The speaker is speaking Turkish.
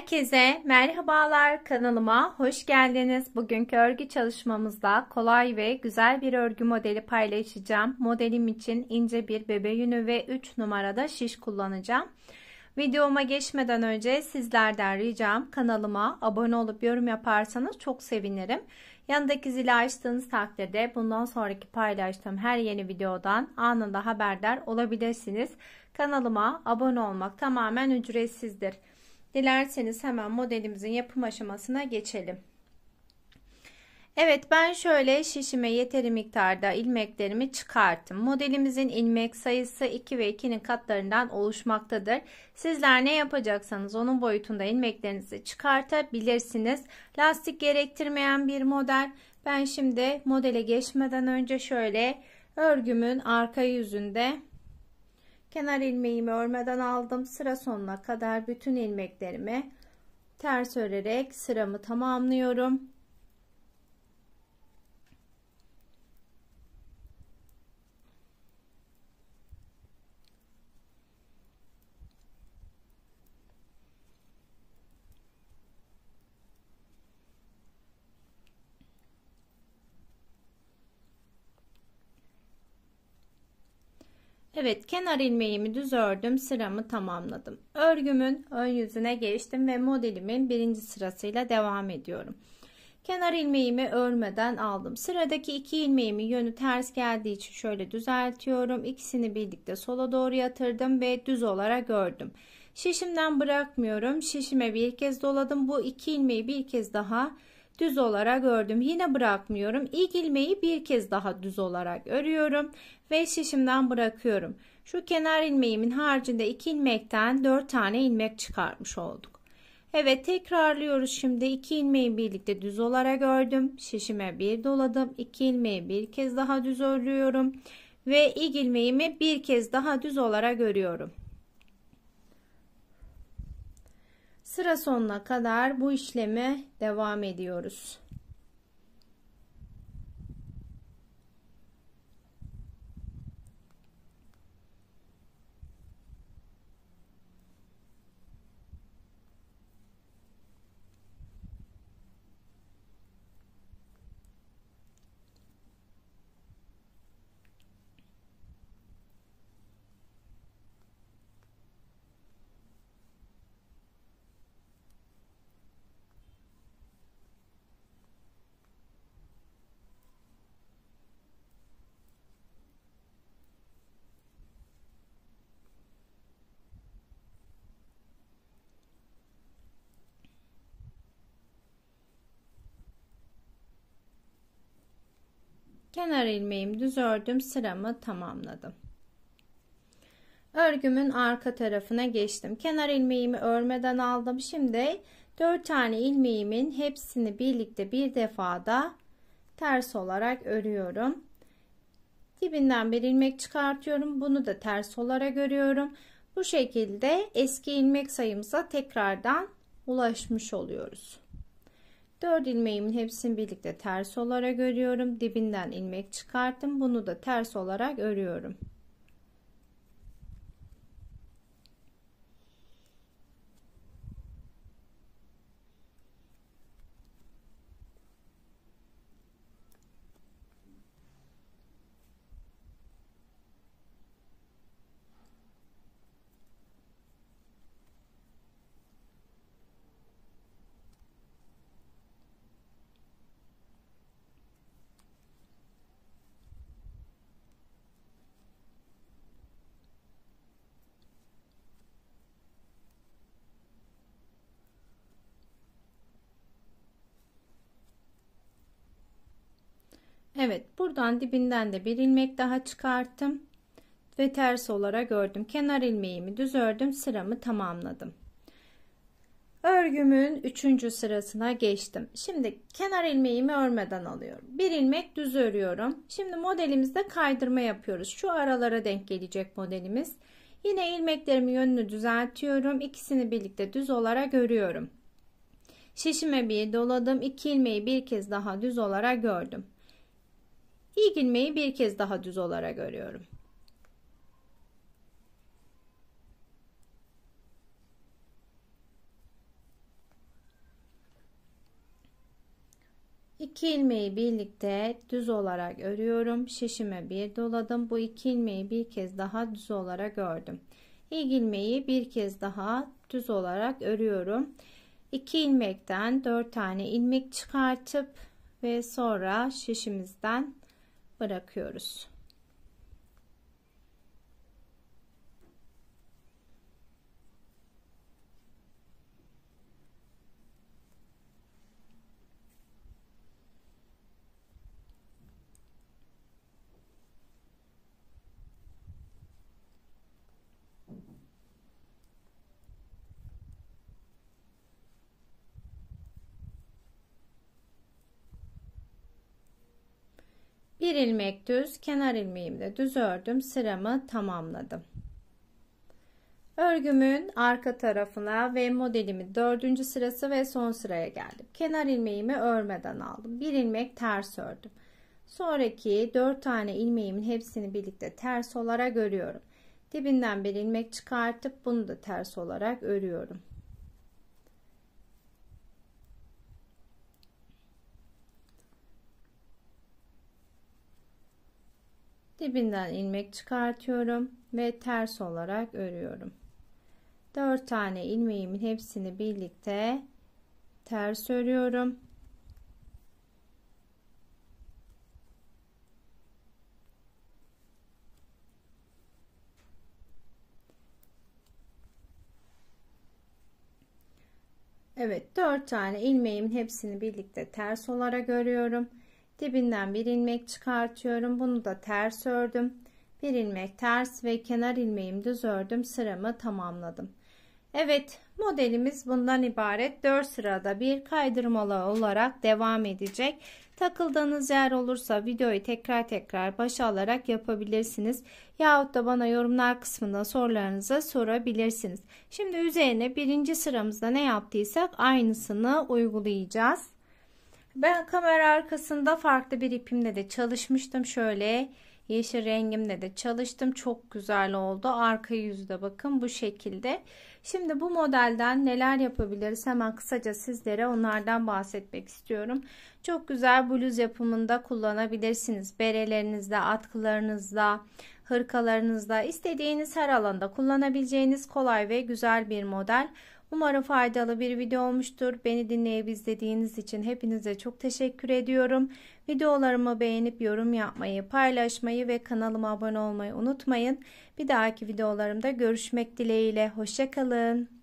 Herkese merhabalar kanalıma hoş geldiniz. Bugünkü örgü çalışmamızda kolay ve güzel bir örgü modeli paylaşacağım. Modelim için ince bir bebe yünü ve 3 numarada şiş kullanacağım. Videoma geçmeden önce sizlerden ricam kanalıma abone olup yorum yaparsanız çok sevinirim. Yanındaki zili açtığınız takdirde bundan sonraki paylaştığım her yeni videodan anında haberdar olabilirsiniz. Kanalıma abone olmak tamamen ücretsizdir. Dilerseniz hemen modelimizin yapım aşamasına geçelim. Evet ben şöyle şişime yeteri miktarda ilmeklerimi çıkarttım. Modelimizin ilmek sayısı 2 ve 2'nin katlarından oluşmaktadır. Sizler ne yapacaksanız onun boyutunda ilmeklerinizi çıkartabilirsiniz. Lastik gerektirmeyen bir model. Ben şimdi modele geçmeden önce şöyle örgümün arka yüzünde Kenar ilmeğimi örmeden aldım. Sıra sonuna kadar bütün ilmeklerimi ters örerek sıramı tamamlıyorum. Evet kenar ilmeğimi düz ördüm sıramı tamamladım. Örgümün ön yüzüne geçtim ve modelimin birinci sırasıyla devam ediyorum. Kenar ilmeğimi örmeden aldım. Sıradaki iki ilmeğimi yönü ters geldiği için şöyle düzeltiyorum. ikisini birlikte sola doğru yatırdım ve düz olarak ördüm. Şişimden bırakmıyorum. Şişime bir kez doladım. Bu iki ilmeği bir kez daha düz olarak ördüm. Yine bırakmıyorum. İlk ilmeği bir kez daha düz olarak örüyorum ve şişimden bırakıyorum. Şu kenar ilmeğimin haricinde iki ilmekten dört tane ilmek çıkarmış olduk. Evet tekrarlıyoruz şimdi iki ilmeği birlikte düz olarak ördüm. Şişime bir doladım. İki ilmeği bir kez daha düz örüyorum ve ilk ilmeğimi bir kez daha düz olarak örüyorum. Sıra sonuna kadar bu işleme devam ediyoruz. kenar ilmeğimi düz ördüm sıramı tamamladım örgümün arka tarafına geçtim kenar ilmeğimi örmeden aldım şimdi 4 tane ilmeğimin hepsini birlikte bir defada ters olarak örüyorum dibinden bir ilmek çıkartıyorum bunu da ters olarak örüyorum bu şekilde eski ilmek sayımıza tekrardan ulaşmış oluyoruz 4 ilmeğimin hepsini birlikte ters olarak örüyorum. Dibinden ilmek çıkarttım. Bunu da ters olarak örüyorum. Evet buradan dibinden de bir ilmek daha çıkarttım ve ters olarak ördüm. Kenar ilmeğimi düz ördüm sıramı tamamladım. Örgümün üçüncü sırasına geçtim. Şimdi kenar ilmeğimi örmeden alıyorum. Bir ilmek düz örüyorum. Şimdi modelimizde kaydırma yapıyoruz. Şu aralara denk gelecek modelimiz. Yine ilmeklerimin yönünü düzeltiyorum. İkisini birlikte düz olarak örüyorum. Şişime bir doladım. İki ilmeği bir kez daha düz olarak gördüm. İlk ilginmeyi bir kez daha düz olarak örüyorum. İki ilmeği birlikte düz olarak örüyorum. Şişime bir doladım. Bu iki ilmeği bir kez daha düz olarak ördüm. İlk ilmeği bir kez daha düz olarak örüyorum. İki ilmekten dört tane ilmek çıkartıp ve sonra şişimizden bırakıyoruz. ilmek düz kenar ilmeğimle düz ördüm sıramı tamamladım örgümün arka tarafına ve modelimin dördüncü sırası ve son sıraya geldim kenar ilmeğimi örmeden aldım bir ilmek ters ördüm sonraki dört tane ilmeğimin hepsini birlikte ters olarak örüyorum dibinden bir ilmek çıkartıp bunu da ters olarak örüyorum dibinden ilmek çıkartıyorum ve ters olarak örüyorum 4 tane ilmeğimin hepsini birlikte ters örüyorum Evet 4 tane ilmeğimin hepsini birlikte ters olarak örüyorum dibinden bir ilmek çıkartıyorum bunu da ters ördüm bir ilmek ters ve kenar ilmeğim düz ördüm sıramı tamamladım Evet modelimiz bundan ibaret 4 sırada bir kaydırmalı olarak devam edecek takıldığınız yer olursa videoyu tekrar tekrar başa alarak yapabilirsiniz yahut da bana yorumlar kısmında sorularınızı sorabilirsiniz şimdi üzerine birinci sıramızda ne yaptıysak aynısını uygulayacağız ben kamera arkasında farklı bir ipimle de çalışmıştım. Şöyle yeşil rengimle de çalıştım. Çok güzel oldu. Arka yüzde bakın bu şekilde. Şimdi bu modelden neler yapabiliriz? Hemen kısaca sizlere onlardan bahsetmek istiyorum. Çok güzel bluz yapımında kullanabilirsiniz. Berelerinizde, atkılarınızda, hırkalarınızda istediğiniz her alanda kullanabileceğiniz kolay ve güzel bir model. Umarım faydalı bir video olmuştur. Beni dinleyip izlediğiniz için hepinize çok teşekkür ediyorum. Videolarımı beğenip yorum yapmayı, paylaşmayı ve kanalıma abone olmayı unutmayın. Bir dahaki videolarımda görüşmek dileğiyle. Hoşçakalın.